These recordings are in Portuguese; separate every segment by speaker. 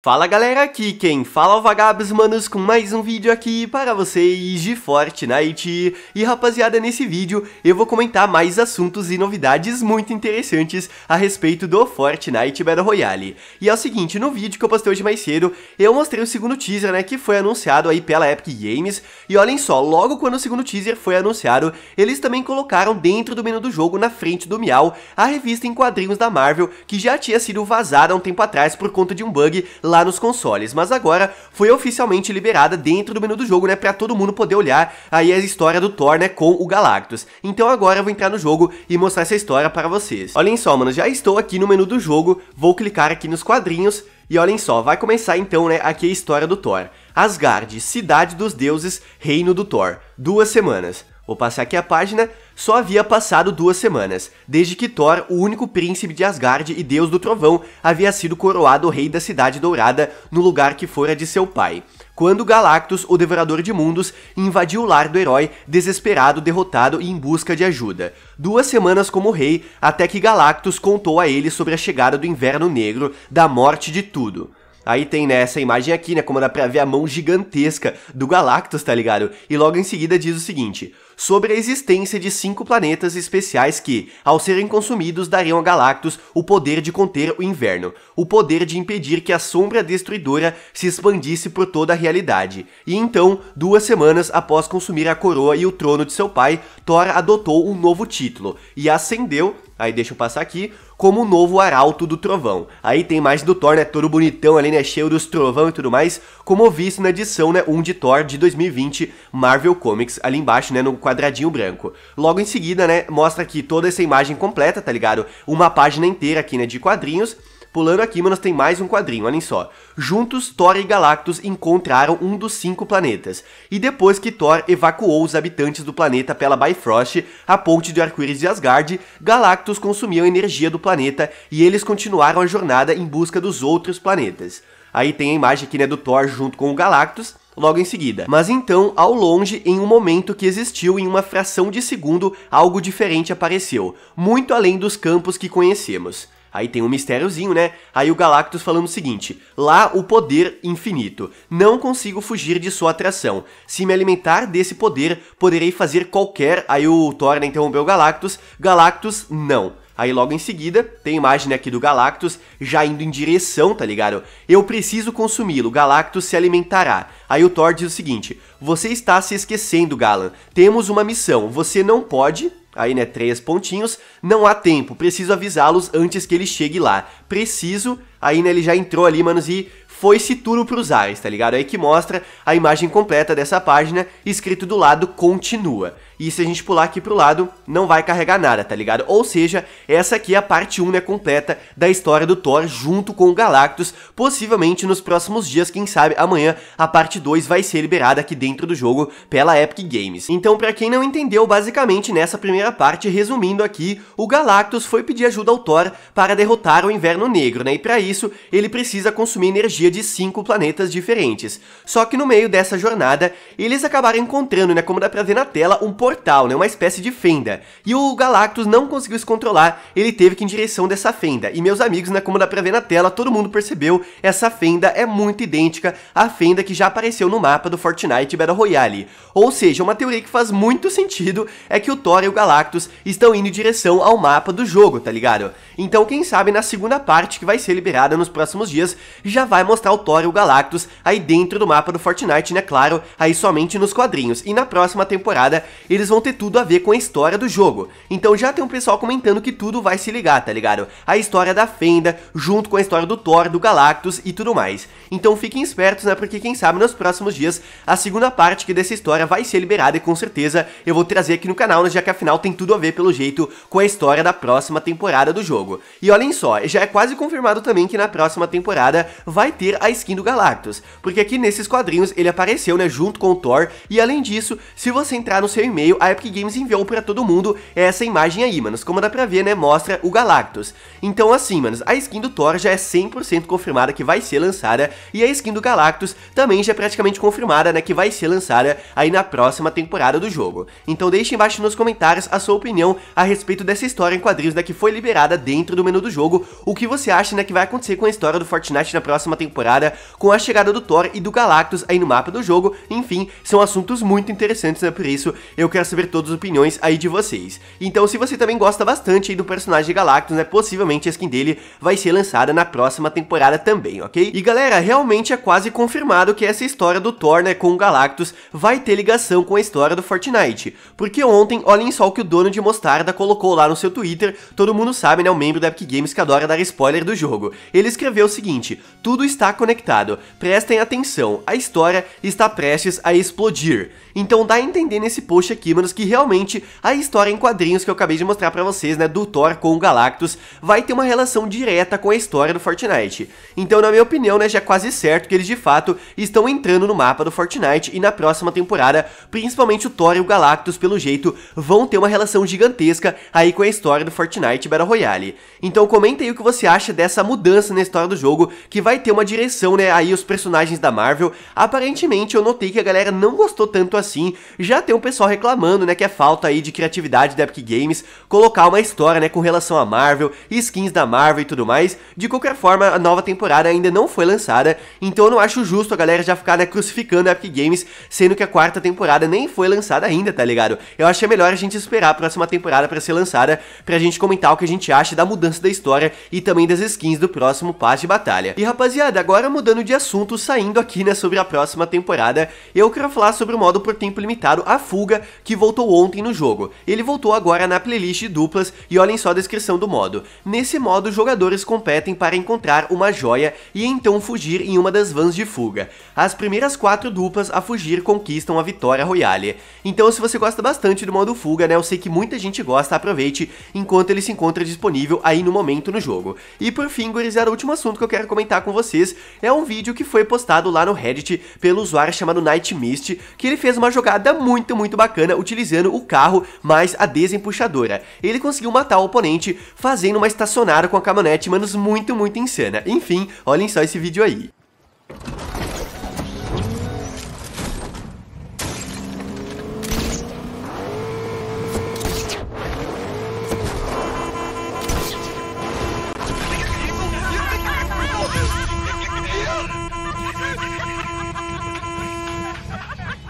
Speaker 1: Fala galera, aqui quem fala é o Vagabos Manos com mais um vídeo aqui para vocês de Fortnite E rapaziada, nesse vídeo eu vou comentar mais assuntos e novidades muito interessantes a respeito do Fortnite Battle Royale E é o seguinte, no vídeo que eu postei hoje mais cedo, eu mostrei o segundo teaser né, que foi anunciado aí pela Epic Games E olhem só, logo quando o segundo teaser foi anunciado, eles também colocaram dentro do menu do jogo, na frente do Miau A revista em quadrinhos da Marvel, que já tinha sido vazada há um tempo atrás por conta de um bug lá nos consoles, mas agora foi oficialmente liberada dentro do menu do jogo, né, pra todo mundo poder olhar aí a história do Thor, né, com o Galactus. Então agora eu vou entrar no jogo e mostrar essa história para vocês. Olhem só, mano, já estou aqui no menu do jogo, vou clicar aqui nos quadrinhos, e olhem só, vai começar então, né, aqui a história do Thor. Asgard, Cidade dos Deuses, Reino do Thor. Duas semanas. Vou passar aqui a página só havia passado duas semanas, desde que Thor, o único príncipe de Asgard e deus do trovão, havia sido coroado rei da Cidade Dourada no lugar que fora de seu pai quando Galactus, o Devorador de Mundos, invadiu o lar do herói, desesperado, derrotado e em busca de ajuda. Duas semanas como rei, até que Galactus contou a ele sobre a chegada do Inverno Negro, da morte de tudo. Aí tem né, essa imagem aqui, né, como dá pra ver a mão gigantesca do Galactus, tá ligado? E logo em seguida diz o seguinte sobre a existência de cinco planetas especiais que, ao serem consumidos, dariam a Galactus o poder de conter o inverno, o poder de impedir que a sombra destruidora se expandisse por toda a realidade. E então, duas semanas após consumir a coroa e o trono de seu pai, Thor adotou um novo título e ascendeu Aí deixa eu passar aqui, como o novo Arauto do Trovão. Aí tem mais do Thor, né? Todo bonitão ali, né? Cheio dos trovão e tudo mais, como visto na edição, né? 1 de Thor de 2020, Marvel Comics, ali embaixo, né? No quadradinho branco. Logo em seguida, né? Mostra aqui toda essa imagem completa, tá ligado? Uma página inteira aqui, né? De quadrinhos Pulando aqui, mas tem mais um quadrinho, olhem só. Juntos, Thor e Galactus encontraram um dos cinco planetas. E depois que Thor evacuou os habitantes do planeta pela Bifrost, a ponte de arco-íris de Asgard, Galactus consumiu a energia do planeta e eles continuaram a jornada em busca dos outros planetas. Aí tem a imagem aqui, né, do Thor junto com o Galactus, logo em seguida. Mas então, ao longe, em um momento que existiu em uma fração de segundo, algo diferente apareceu, muito além dos campos que conhecemos. Aí tem um mistériozinho, né? Aí o Galactus falando o seguinte: lá o poder infinito. Não consigo fugir de sua atração. Se me alimentar desse poder, poderei fazer qualquer. Aí o Thor né, interrompeu o Galactus. Galactus, não. Aí logo em seguida, tem imagem aqui do Galactus já indo em direção, tá ligado? Eu preciso consumi-lo, Galactus se alimentará. Aí o Thor diz o seguinte, você está se esquecendo, Galan. Temos uma missão, você não pode... Aí, né, três pontinhos. Não há tempo, preciso avisá-los antes que ele chegue lá. Preciso. Aí, né, ele já entrou ali, manos, e foi se tudo pros ares, tá ligado? Aí que mostra a imagem completa dessa página, escrito do lado continua. E se a gente pular aqui pro lado, não vai carregar nada, tá ligado? Ou seja, essa aqui é a parte 1 né, completa da história do Thor junto com o Galactus, possivelmente nos próximos dias, quem sabe amanhã a parte 2 vai ser liberada aqui dentro do jogo pela Epic Games. Então pra quem não entendeu, basicamente nessa primeira parte, resumindo aqui, o Galactus foi pedir ajuda ao Thor para derrotar o Inverno Negro, né? E pra isso ele precisa consumir energia de cinco planetas diferentes. Só que no meio dessa jornada, eles acabaram encontrando, né, como dá pra ver na tela, um portal, né, uma espécie de fenda. E o Galactus não conseguiu se controlar, ele teve que ir em direção dessa fenda. E meus amigos, né, como dá pra ver na tela, todo mundo percebeu, essa fenda é muito idêntica à fenda que já apareceu no mapa do Fortnite Battle Royale. Ou seja, uma teoria que faz muito sentido é que o Thor e o Galactus estão indo em direção ao mapa do jogo, tá ligado? Então quem sabe na segunda parte, que vai ser liberada nos próximos dias, já vai mostrar mostrar o Thor e o Galactus aí dentro do mapa do Fortnite, né? Claro, aí somente nos quadrinhos. E na próxima temporada, eles vão ter tudo a ver com a história do jogo. Então já tem um pessoal comentando que tudo vai se ligar, tá ligado? A história da Fenda, junto com a história do Thor, do Galactus e tudo mais. Então fiquem espertos, né? Porque quem sabe nos próximos dias, a segunda parte que dessa história vai ser liberada e com certeza eu vou trazer aqui no canal, né? Já que afinal tem tudo a ver, pelo jeito, com a história da próxima temporada do jogo. E olhem só, já é quase confirmado também que na próxima temporada vai ter conseguir a skin do Galactus, porque aqui nesses quadrinhos ele apareceu, né, junto com o Thor, e além disso, se você entrar no seu e-mail, a Epic Games enviou para todo mundo essa imagem aí, manos, como dá pra ver, né, mostra o Galactus. Então assim, manos, a skin do Thor já é 100% confirmada que vai ser lançada, e a skin do Galactus também já é praticamente confirmada, né, que vai ser lançada aí na próxima temporada do jogo. Então deixe embaixo nos comentários a sua opinião a respeito dessa história em quadrinhos, né, que foi liberada dentro do menu do jogo, o que você acha, né, que vai acontecer com a história do Fortnite na próxima temporada temporada com a chegada do Thor e do Galactus aí no mapa do jogo. Enfim, são assuntos muito interessantes, né? Por isso eu quero saber todas as opiniões aí de vocês. Então, se você também gosta bastante aí do personagem Galactus, né? Possivelmente a skin dele vai ser lançada na próxima temporada também, ok? E galera, realmente é quase confirmado que essa história do Thor, né, com o Galactus vai ter ligação com a história do Fortnite. Porque ontem, olhem só o que o dono de Mostarda colocou lá no seu Twitter, todo mundo sabe, né, o um membro da Epic Games que adora dar spoiler do jogo. Ele escreveu o seguinte, tudo está está conectado. Prestem atenção, a história está prestes a explodir. Então dá a entender nesse post aqui, manos, que realmente a história em quadrinhos que eu acabei de mostrar pra vocês, né, do Thor com o Galactus, vai ter uma relação direta com a história do Fortnite. Então, na minha opinião, né, já é quase certo que eles de fato estão entrando no mapa do Fortnite e na próxima temporada, principalmente o Thor e o Galactus, pelo jeito, vão ter uma relação gigantesca aí com a história do Fortnite Battle Royale. Então comenta aí o que você acha dessa mudança na história do jogo, que vai ter uma direção, né, aí os personagens da Marvel, aparentemente eu notei que a galera não gostou tanto assim, já tem um pessoal reclamando, né, que é falta aí de criatividade da Epic Games, colocar uma história, né, com relação a Marvel, skins da Marvel e tudo mais, de qualquer forma, a nova temporada ainda não foi lançada, então eu não acho justo a galera já ficar, né, crucificando a Epic Games, sendo que a quarta temporada nem foi lançada ainda, tá ligado? Eu acho que é melhor a gente esperar a próxima temporada para ser lançada, pra gente comentar o que a gente acha da mudança da história e também das skins do próximo passe de batalha. E rapaziada, agora, mudando de assunto, saindo aqui, né, sobre a próxima temporada, eu quero falar sobre o modo por tempo limitado, a fuga, que voltou ontem no jogo. Ele voltou agora na playlist de duplas, e olhem só a descrição do modo. Nesse modo, jogadores competem para encontrar uma joia e então fugir em uma das vans de fuga. As primeiras quatro duplas a fugir conquistam a vitória royale. Então, se você gosta bastante do modo fuga, né, eu sei que muita gente gosta, aproveite enquanto ele se encontra disponível aí no momento no jogo. E por fim, gurizada, o último assunto que eu quero comentar com vocês é um vídeo que foi postado lá no Reddit pelo usuário chamado Night Mist, que ele fez uma jogada muito, muito bacana utilizando o carro mais a desempuxadora. Ele conseguiu matar o oponente fazendo uma estacionada com a caminhonete, manos, muito, muito insana. Enfim, olhem só esse vídeo aí.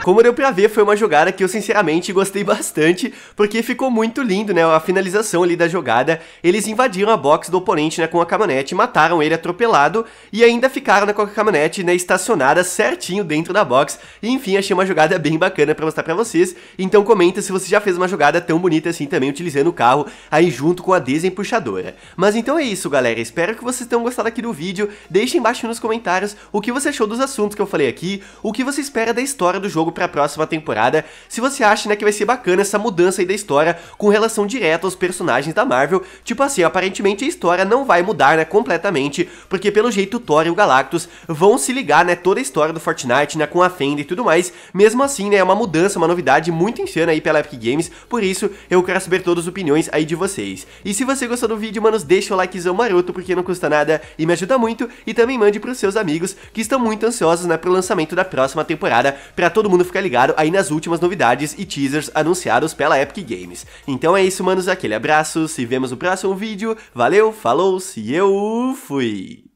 Speaker 1: como deu pra ver, foi uma jogada que eu sinceramente gostei bastante, porque ficou muito lindo, né, a finalização ali da jogada. Eles invadiram a box do oponente, né, com a caminhonete, mataram ele atropelado e ainda ficaram né, com a caminhonete, né, estacionada certinho dentro da box. E, enfim, achei uma jogada bem bacana pra mostrar pra vocês. Então comenta se você já fez uma jogada tão bonita assim também, utilizando o carro aí junto com a desempuxadora. Mas então é isso, galera. Espero que vocês tenham gostado aqui do vídeo. Deixe embaixo nos comentários o que você achou dos assuntos que eu falei aqui, o que você espera da história do jogo para a próxima temporada, se você acha né, que vai ser bacana essa mudança aí da história com relação direta aos personagens da Marvel, tipo assim, aparentemente a história não vai mudar né, completamente, porque pelo jeito o Thor e o Galactus vão se ligar né, toda a história do Fortnite né, com a Fenda e tudo mais, mesmo assim né, é uma mudança, uma novidade muito insana aí pela Epic Games, por isso eu quero saber todas as opiniões aí de vocês. E se você gostou do vídeo, manos, deixa o likezão maroto, porque não custa nada e me ajuda muito, e também mande para os seus amigos que estão muito ansiosos né, pro lançamento da próxima temporada, para todo mundo ficar ligado aí nas últimas novidades e teasers anunciados pela Epic Games. Então é isso, manos, aquele abraço, se vemos no próximo vídeo, valeu, falou, se eu fui!